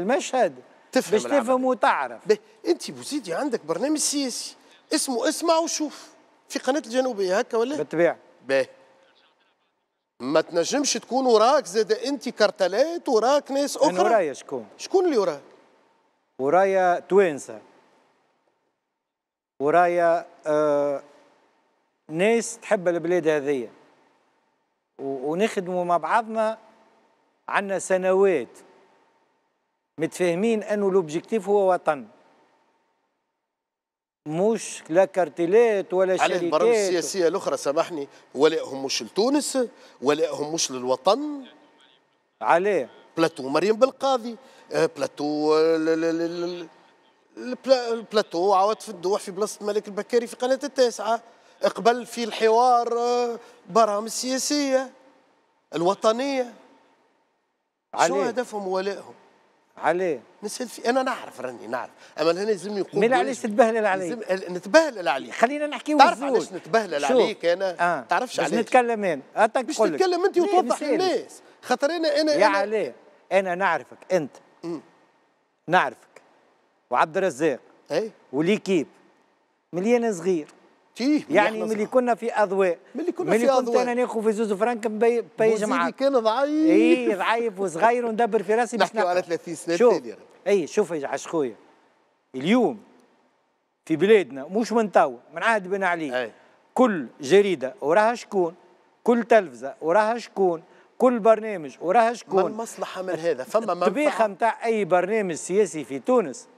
المشهد تفهم باش تفهم وتعرف انت بوزيدي عندك برنامج سياسي اسمه اسمع وشوف في قناه الجنوبيه هكا ولا بالطبيعه باهي ما تنجمش تكون وراك زاد انت كرتلات وراك ناس اخرى من ورايا شكون شكون اللي وراك ورايا توانسه ورايا آه ناس تحب البلاد هذيا ونخدموا مع بعضنا عندنا سنوات متفاهمين انه لوبجيكتيف هو وطن مش لا كارتيلات ولا شركات على البرامج السياسيه الاخرى سامحني ولائهم مش لتونس ولائهم مش للوطن عليه بلاتو مريم بالقاضي آه، بلاتو البلاتو عواطف الدوح في بلاصه الملك البكاري في قناه التاسعه اقبل في الحوار آه، برامج سياسيه الوطنيه شو هدفهم ولائهم عليه نسال في انا نعرف راني نعرف اما هنا لازم يقول مين علاش تتبهلل علي؟ نتبهلل عليك خلينا نحكيو تعرف علاش نتبهلل عليك انا؟ آه. تعرفش علاش نتكلم انا اتك أه، باش تتكلم انت وتوضح للناس خاطر انا انا يا أنا... علي انا نعرفك انت نعرفك وعبد الرزاق اي وليكيب مليان صغير تيه يعني ملي كنا في اضواء ملي كنا ملي في كنت انا ناخذ في زوز فرانك باي ملي كان ضعيف اي ضعيف وصغير وندبر في راسي باش نحكي على 30 سنه شوف اي شوف يا عش خويا اليوم في بلادنا مش من توا من عهد بن علي أي. كل جريده وراها شكون كل تلفزه وراها شكون كل برنامج وراها شكون من مصلحه من هذا فما منفعه الطبيخة نتاع اي برنامج سياسي في تونس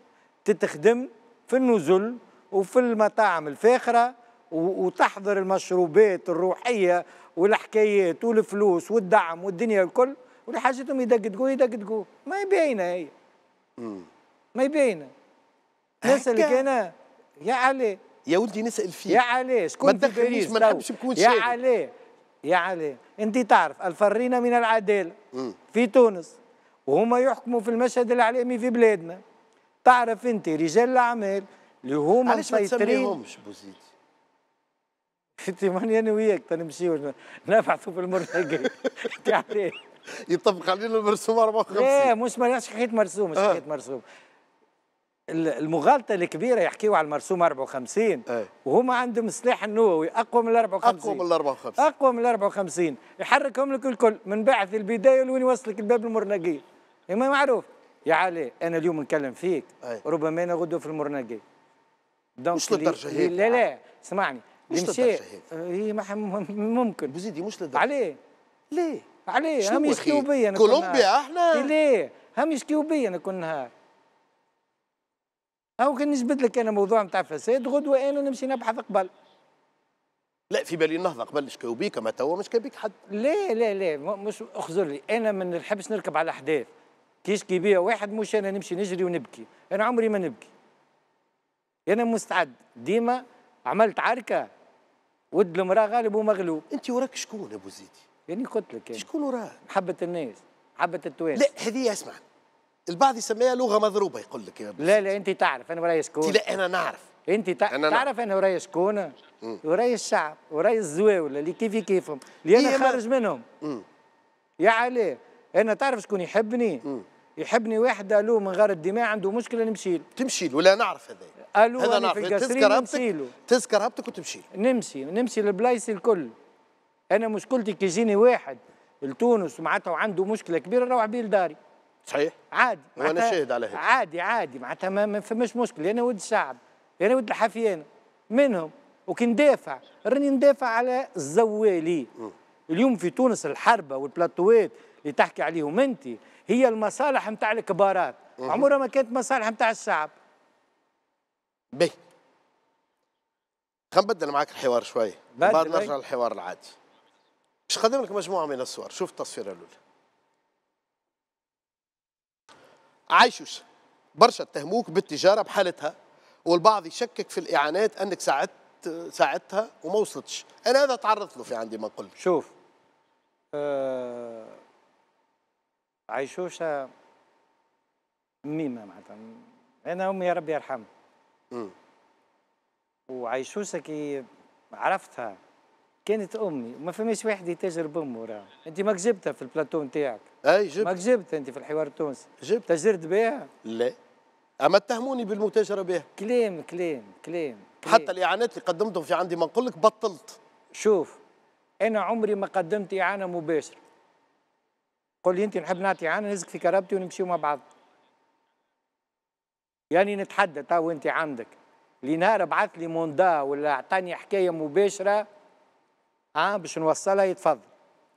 تتخدم في النزل وفي المطاعم الفاخره وتحضر المشروبات الروحيه والحكايات والفلوس والدعم والدنيا الكل ولحاجتهم يدقدقوا يدقدقوا ما يبينه هي ما يبينه الناس اللي كان يا علي يا ولدي نسال فيك يا علي شكون ما تدخلنيش ما نحبش نكون يا علي يا علي انت تعرف الفرينة من العداله في تونس وهما يحكموا في المشهد الاعلامي في بلادنا تعرف انت رجال الاعمال اللي هما مسيطرين علاش ما تسميهمش بوزيد انت ماني انا وياك تنمشيو نبعثوا في المرتقي انت عليه يطبق علينا المرسوم 54 لا مش مش مرسوم مش حكيت مرسوم آه. المغالطه الكبيره يحكيوا على المرسوم 54 أي. وهما عندهم السلاح النووي اقوى من 54 اقوى من 54 اقوى من 54 يحركهم لك الكل من بعث البدايه لوين يوصلك الباب المرنقي ما معروف يا علي انا اليوم نكلم فيك ربما انا غدو في المرنقي مش للدرجه هيك لا لا سمعني مش هي ممكن بوزيدي مش للدرجه عليه ليه؟ عليه هم يشكيوا بيا كولومبيا احنا إيه، ليه؟ هم يشكيوا بيا انا كل نهار او كان نجبد لك انا موضوع نتاع فساد غدوه انا نمشي نبحث قبل لا في بالي النهضه قبل نشكيو بيك اما توا مش بيك حد لا لا لا مش اخزر لي انا ما نحبش نركب على احداث يشكي بيا واحد مش انا نمشي نجري ونبكي انا عمري ما نبكي انا مستعد ديما عملت عركه ود المراه غالب ومغلوب انت وراك شكون ابو زيدي يعني قلت لك يعني. شكون وراك محبه الناس محبه التوانس لا هذه اسمع البعض يسميها لغه مضروبه يقول لك يا لا لا انت تعرف انا ورايا شكون لا انا نعرف انت تع... أنا تعرف انا ورايا شكون ورايا الشعب ورايا الزواوله اللي كيفي كيفهم اللي انا خارج ما... منهم مم. يا علي انا تعرف شكون يحبني مم. يحبني واحد له من غير الدماء عنده مشكله نمشي له تمشي له ولا نعرف هذا قالوا هذا في القصرين نمسيله تذكر هبتك وتمشي نمشي نمشي البلايص الكل انا مشكلتي كي يجيني واحد لتونس معناتها وعنده مشكله كبيره نروح بيه لداري صحيح عادي وانا شاهد على هذا عادي عادي معناتها ما فماش مشكله انا ود الشعب انا ود الحفيانه منهم وكي ندافع راني ندافع على الزوالي اليوم في تونس الحربه والبلاتوات اللي تحكي عليهم انت هي المصالح نتاع الكبارات عمرها ما كانت مصالح نتاع الشعب بي خلينا نبدل معاك الحوار شوي بعد نرجع للحوار العادي باش نقدم لك مجموعه من الصور شوف التصفيره الاولى عايشوش برشا اتهموك بالتجاره بحالتها والبعض يشكك في الاعانات انك ساعدت ساعدتها وما وصلتش انا هذا تعرضت له في عندي ما قلت شوف آه عيشوشه ميمه معناتها انا امي يا ربي يرحمها وعيشوسه كي عرفتها كانت امي وما فماش واحد يتاجر بامه راه انت ما كذبتها في البلاتو نتاعك اي جبت ما كذبتها انت في الحوار التونسي جبت تاجرت بها لا اما اتهموني بالمتاجره بها كلام كلام كلام حتى الاعانات اللي قدمتهم في عندي ما نقول لك بطلت شوف انا عمري ما قدمت اعانه مباشره قول لي انت نحب نعطي اعانه نزك في كرابتي ونمشيو مع بعض يعني نتحدى تو انت عندك لينار بعث لي موندا ولا اعطاني حكايه مباشره اه باش نوصلها يتفضل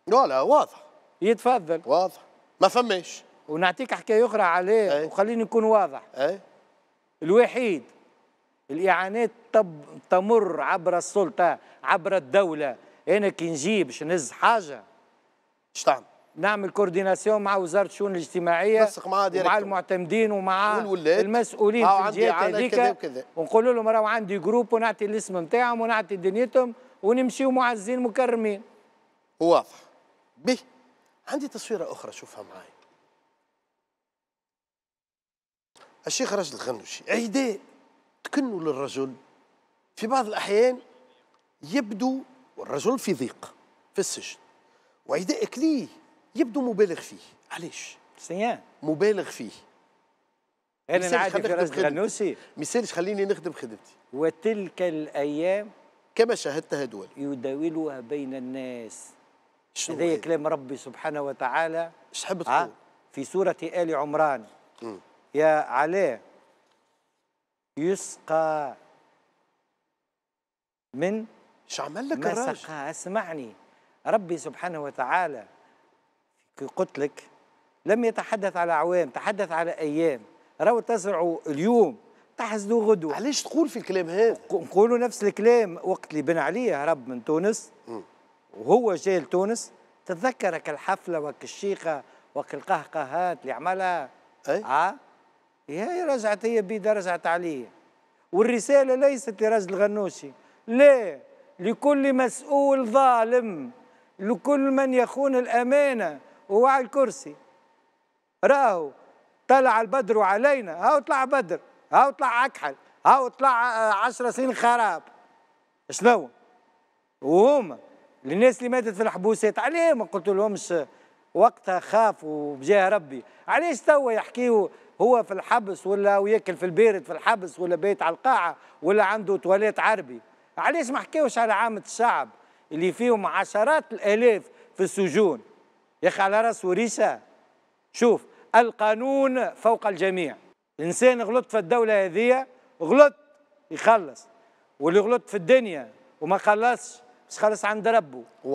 لا لا واضح يتفضل واضح ما فماش ونعطيك حكايه اخرى عليه أي. وخليني نكون واضح أي. الوحيد الاعانات طب تمر عبر السلطه عبر الدوله انا كي نجي باش نهز حاجه اش تعمل نعمل كورديناسيون مع وزاره الشؤون الاجتماعيه نسق مع ومع المعتمدين ومع المسؤولين في الجهات هذيك ونقول لهم راهو عندي جروب ونعطي الاسم نتاعهم ونعطي دنيتهم ونمشيو معزين مكرمين واضح به عندي تصويره اخرى شوفها معايا الشيخ رجل الغنوشي عيداء تكنوا للرجل في بعض الاحيان يبدو الرجل في ضيق في السجن وعيداء كليه يبدو مبالغ فيه علاش سيان مبالغ فيه انا عادي في راس الغنوسي مثالش خليني نخدم خدمتي وتلك الايام كما شاهدتها دول يداولها بين الناس هذا كلام ربي سبحانه وتعالى تحب تقول في سورة آل عمران م. يا علاء يسقى من شو عمل لك الراجل اسمعني ربي سبحانه وتعالى قلت لك لم يتحدث على أعوام تحدث على أيام راهو تزرعوا اليوم تحصدوا غدوة علاش تقول في الكلام هذا؟ نقولوا نفس الكلام وقت اللي بن علي هرب من تونس وهو جاي لتونس تتذكرك الحفلة وك الشيخة وك القهقهات اللي عملها أي؟ آه هي رجعت هي بيد رجعت عليه والرسالة ليست لرجل الغنوشي لا لكل مسؤول ظالم لكل من يخون الأمانة وهو على الكرسي راهو طلع البدر علينا هاو طلع بدر هاو طلع أكحل هاو طلع آه، عشر سنين خراب شنو وهم الناس اللي ماتت في الحبوسات عليه ما قلت لهمش وقتها خافوا بجاه ربي علاش توا يحكيوا هو في الحبس ولا وياكل في البارد في الحبس ولا بيت على القاعة ولا عنده تواليت عربي علاش ما حكيوش على عامة الشعب اللي فيهم عشرات الآلاف في السجون يا اخي على راس وريشه شوف القانون فوق الجميع انسان غلط في الدوله هذه غلط يخلص واللي غلط في الدنيا وما خلصش بس خلص عند ربه